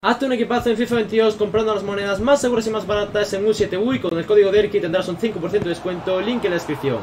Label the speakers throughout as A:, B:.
A: Hazte un equipazo en FIFA 22 comprando las monedas más seguras y más baratas en un 7 u con el código DERKI tendrás un 5% de descuento, link en la descripción.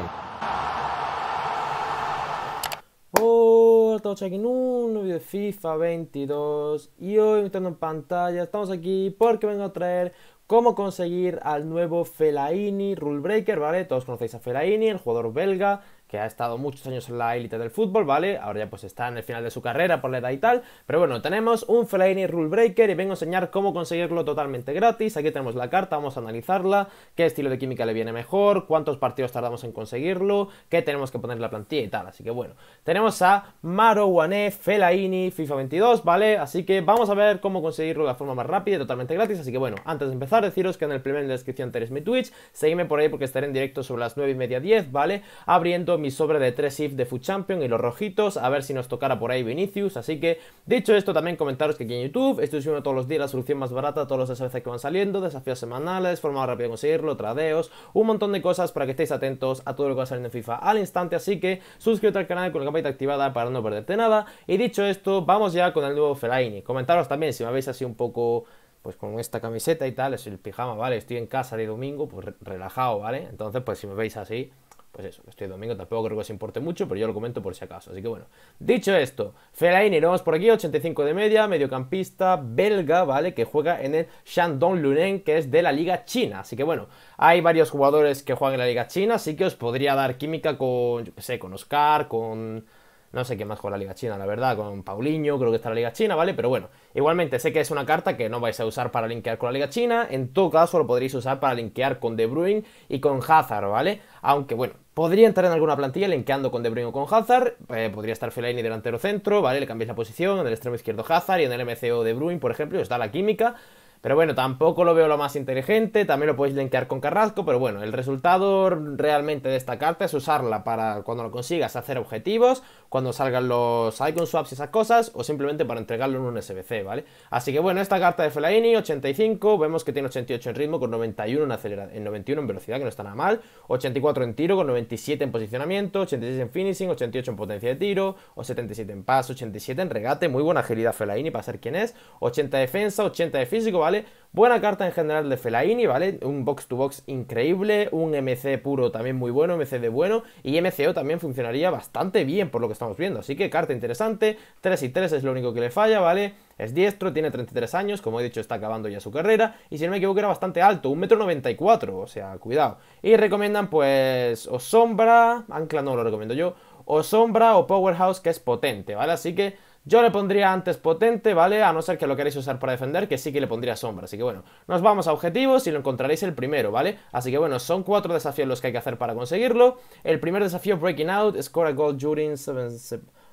A: Hola a aquí en un nuevo video de FIFA 22 y hoy entrando en pantalla estamos aquí porque vengo a traer cómo conseguir al nuevo Felaini Rule Breaker, ¿vale? Todos conocéis a Felaini, el jugador belga que ha estado muchos años en la élite del fútbol, ¿vale? Ahora ya pues está en el final de su carrera por la edad y tal, pero bueno, tenemos un Fellaini Rule Breaker y vengo a enseñar cómo conseguirlo totalmente gratis, aquí tenemos la carta, vamos a analizarla, qué estilo de química le viene mejor, cuántos partidos tardamos en conseguirlo, qué tenemos que poner en la plantilla y tal, así que bueno, tenemos a Marouane Fellaini, FIFA 22, ¿vale? Así que vamos a ver cómo conseguirlo de la forma más rápida y totalmente gratis, así que bueno, antes de empezar deciros que en el primer en la descripción tenéis mi Twitch, seguidme por ahí porque estaré en directo sobre las 9 y media 10, ¿vale? Abriendo mi sobre de 3 if de Food Champion y los rojitos, a ver si nos tocara por ahí Vinicius, así que, dicho esto, también comentaros que aquí en YouTube estoy subiendo todos los días la solución más barata, todos los SBC que van saliendo, desafíos semanales, forma rápida de conseguirlo, tradeos, un montón de cosas para que estéis atentos a todo lo que va saliendo en FIFA al instante, así que suscríbete al canal con la campanita activada para no perderte nada, y dicho esto, vamos ya con el nuevo Fellaini, comentaros también si me veis así un poco pues con esta camiseta y tal, es el pijama, ¿vale? Estoy en casa de domingo, pues relajado, ¿vale? Entonces, pues si me veis así, pues eso, estoy domingo, tampoco creo que os importe mucho, pero yo lo comento por si acaso. Así que bueno, dicho esto, Fellaini, lo vamos por aquí, 85 de media, mediocampista belga, ¿vale? Que juega en el Shandong Lunen, que es de la Liga China. Así que bueno, hay varios jugadores que juegan en la Liga China, así que os podría dar química con, yo qué sé, con Oscar, con no sé qué más con la Liga China, la verdad, con Paulinho, creo que está la Liga China, ¿vale? Pero bueno, igualmente sé que es una carta que no vais a usar para linkear con la Liga China, en todo caso lo podréis usar para linkear con De Bruyne y con Hazard, ¿vale? Aunque bueno, podría entrar en alguna plantilla linkeando con De Bruyne o con Hazard, eh, podría estar Fellaini delantero centro, ¿vale? Le cambiáis la posición, en el extremo izquierdo Hazard y en el MCO De Bruyne, por ejemplo, está la química, pero bueno, tampoco lo veo lo más inteligente, también lo podéis linkear con Carrasco, pero bueno, el resultado realmente de esta carta es usarla para cuando lo consigas hacer objetivos, cuando salgan los icon swaps y esas cosas, o simplemente para entregarlo en un SBC, ¿vale? Así que bueno, esta carta de Felaini, 85, vemos que tiene 88 en ritmo con 91 en, en 91 en velocidad, que no está nada mal, 84 en tiro con 97 en posicionamiento, 86 en finishing, 88 en potencia de tiro, o 77 en paso, 87 en regate, muy buena agilidad Felaini, para ser quien es, 80 de defensa, 80 de físico, Buena carta en general de Felaini, ¿vale? Un box-to-box increíble, un MC puro también muy bueno, MC de bueno, y MCO también funcionaría bastante bien por lo que estamos viendo, así que carta interesante, 3 y 3 es lo único que le falla, ¿vale? Es diestro, tiene 33 años, como he dicho está acabando ya su carrera, y si no me equivoco era bastante alto, 1,94m, o sea, cuidado. Y recomiendan pues Osombra, Ancla no lo recomiendo yo, o Sombra o Powerhouse que es potente, ¿vale? Así que yo le pondría antes potente, ¿vale? A no ser que lo queréis usar para defender, que sí que le pondría sombra. Así que bueno, nos vamos a objetivos y lo encontraréis el primero, ¿vale? Así que bueno, son cuatro desafíos los que hay que hacer para conseguirlo. El primer desafío, Breaking Out, Score a Goal during... Seven,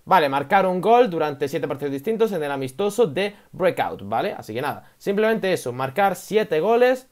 A: Vale, marcar un gol durante 7 partidos distintos en el amistoso de Breakout, ¿vale? Así que nada, simplemente eso, marcar 7 goles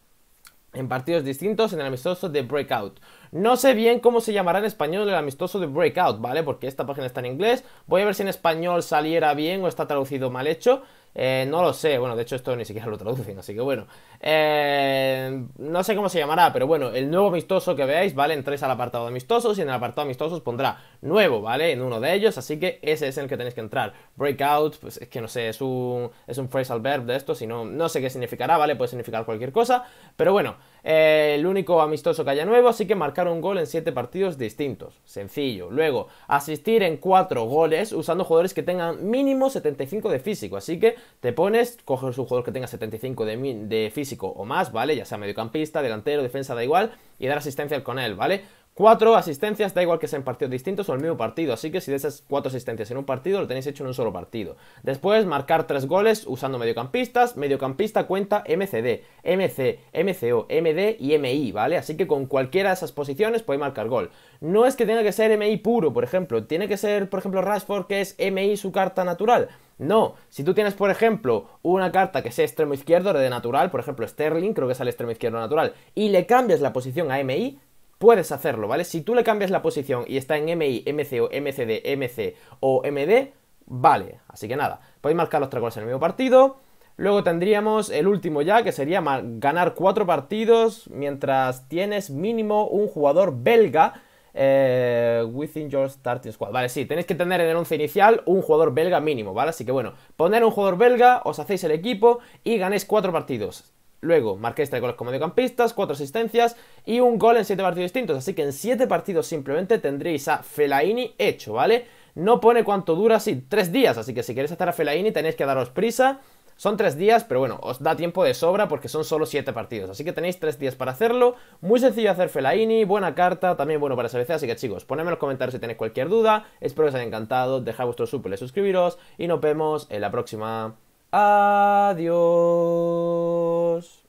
A: en partidos distintos en el amistoso de Breakout. No sé bien cómo se llamará en español el amistoso de Breakout, ¿vale? Porque esta página está en inglés. Voy a ver si en español saliera bien o está traducido mal hecho. Eh, no lo sé, bueno, de hecho esto ni siquiera lo traducen, así que bueno. Eh, no sé cómo se llamará, pero bueno, el nuevo amistoso que veáis, ¿vale? Entréis al apartado de amistosos y en el apartado de amistosos pondrá nuevo, ¿vale? En uno de ellos, así que ese es el que tenéis que entrar. Breakout, pues es que no sé, es un, es un phrasal verb de esto, si no, no sé qué significará, ¿vale? Puede significar cualquier cosa, pero bueno, eh, el único amistoso que haya nuevo, así que marcar un gol en 7 partidos distintos. Sencillo. Luego, asistir en 4 goles usando jugadores que tengan mínimo 75 de físico. Así que te pones, coges un jugador que tenga 75 de, de físico o más, ¿vale? Ya sea mediocampista, delantero, defensa, da igual, y dar asistencia con él, ¿vale? Cuatro asistencias, da igual que sean partidos distintos o el mismo partido, así que si de esas cuatro asistencias en un partido, lo tenéis hecho en un solo partido. Después, marcar tres goles usando mediocampistas, mediocampista cuenta MCD, MC, MCO, MD y MI, ¿vale? Así que con cualquiera de esas posiciones podéis marcar gol. No es que tenga que ser MI puro, por ejemplo, tiene que ser, por ejemplo, Rashford, que es MI su carta natural. No, si tú tienes, por ejemplo, una carta que sea extremo izquierdo de natural, por ejemplo Sterling, creo que es el extremo izquierdo natural, y le cambias la posición a MI, puedes hacerlo, ¿vale? Si tú le cambias la posición y está en MI, MCO, MCD, MC o MD, vale. Así que nada, podéis marcar los tres goles en el mismo partido. Luego tendríamos el último ya, que sería ganar cuatro partidos mientras tienes mínimo un jugador belga eh, within your starting squad. Vale, sí, tenéis que tener en el 11 inicial un jugador belga mínimo, ¿vale? Así que bueno, poner un jugador belga, os hacéis el equipo y ganéis cuatro partidos. Luego, marqué tres este goles como mediocampistas, cuatro asistencias y un gol en siete partidos distintos. Así que en siete partidos simplemente tendréis a Felaini hecho, ¿vale? No pone cuánto dura, sí, tres días. Así que si queréis hacer a Felaini tenéis que daros prisa. Son tres días, pero bueno, os da tiempo de sobra porque son solo siete partidos. Así que tenéis tres días para hacerlo. Muy sencillo hacer Felaini, buena carta, también bueno para SBC. Así que chicos, ponedme en los comentarios si tenéis cualquier duda. Espero que os haya encantado. Dejad vuestro súper suscribiros y nos vemos en la próxima. Adiós.